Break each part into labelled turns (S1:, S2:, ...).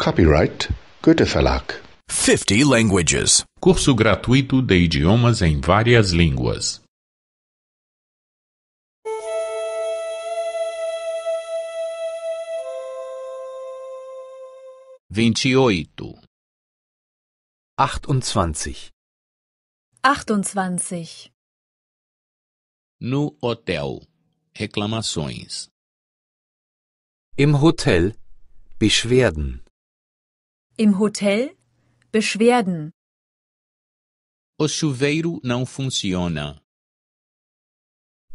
S1: Copyright Goethe Verlag. 50 languages. Curso gratuito de idiomas em várias línguas. Vinte e oito. 28.
S2: 28.
S1: No hotel. Reclamações. Im Hotel Beschwerden.
S2: Im Hotel? Beschwerden.
S1: O chuveiro não funciona.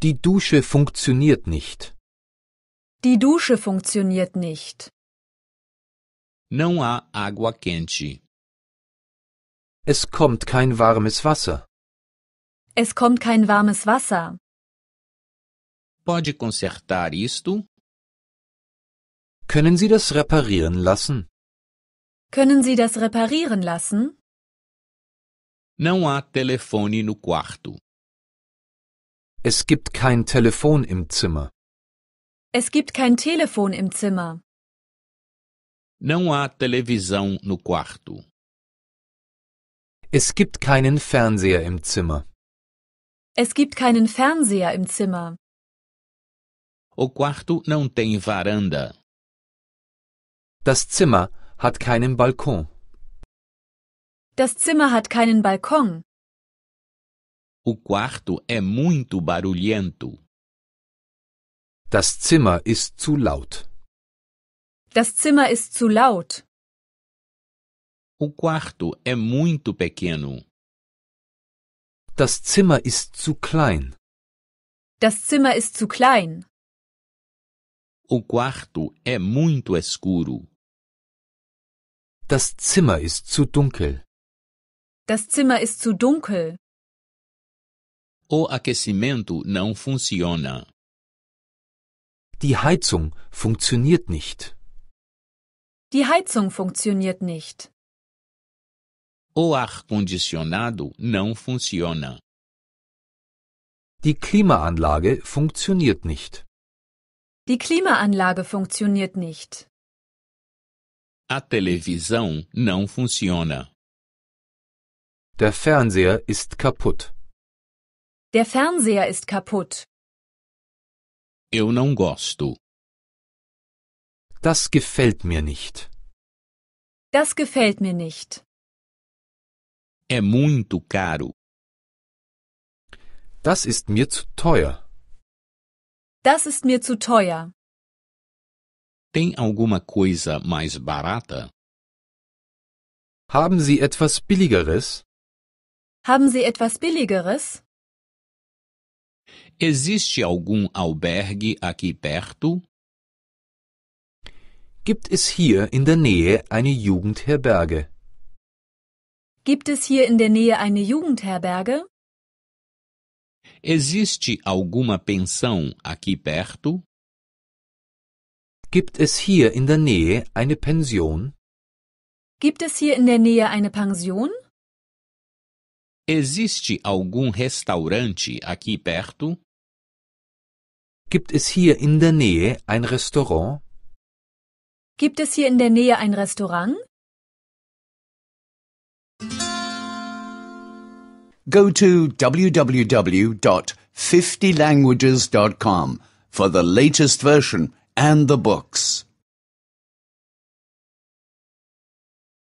S1: Die Dusche funktioniert nicht.
S2: Die Dusche funktioniert nicht.
S1: Não há água quente. Es kommt kein warmes Wasser.
S2: Es kommt kein warmes Wasser.
S1: Pode consertar isto? Können Sie das reparieren lassen?
S2: Können Sie das reparieren lassen?
S1: Não há telefone no quarto. Es gibt kein Telefon im Zimmer.
S2: Es gibt kein Telefon im Zimmer.
S1: Não há televisão no quarto. Es gibt keinen Fernseher im Zimmer.
S2: Es gibt keinen Fernseher im Zimmer.
S1: O quarto não tem varanda. Das Zimmer hat keinen Balkon.
S2: Das Zimmer hat keinen Balkon.
S1: O quarto é muito barulhento. Das Zimmer ist zu laut.
S2: Das Zimmer ist zu laut.
S1: O quarto é muito pequeno. Das Zimmer ist zu klein.
S2: Das Zimmer ist zu klein.
S1: O quarto é muito escuro. Das Zimmer ist zu dunkel.
S2: Das Zimmer ist zu dunkel.
S1: O aquecimento não funciona. Die Heizung funktioniert nicht.
S2: Die Heizung funktioniert nicht.
S1: O ar condicionado não funciona. Die Klimaanlage funktioniert nicht.
S2: Die Klimaanlage funktioniert nicht.
S1: A televisão não funciona. Der Fernseher ist kaputt.
S2: Der Fernseher ist kaputt.
S1: Eu não gosto. Das gefällt mir nicht.
S2: Das gefällt mir nicht.
S1: É muito caro. Das ist mir zu teuer.
S2: Das ist mir zu teuer.
S1: Tem alguma coisa mais barata? Haben Sie etwas billigeres?
S2: Haben Sie etwas billigeres?
S1: Existe algum albergue aqui perto? Gibt es hier in der Nähe eine Jugendherberge?
S2: Gibt es hier in der Nähe eine Jugendherberge?
S1: Existe alguma pensão aqui perto? Gibt es hier in der Nähe eine Pension?
S2: Gibt es hier in der Nähe eine Pension?
S1: Existe algum restaurante aqui perto? Gibt es hier in der Nähe ein Restaurant?
S2: Gibt es hier in der Nähe ein Restaurant?
S1: Go to www.50languages.com for the latest version and the books.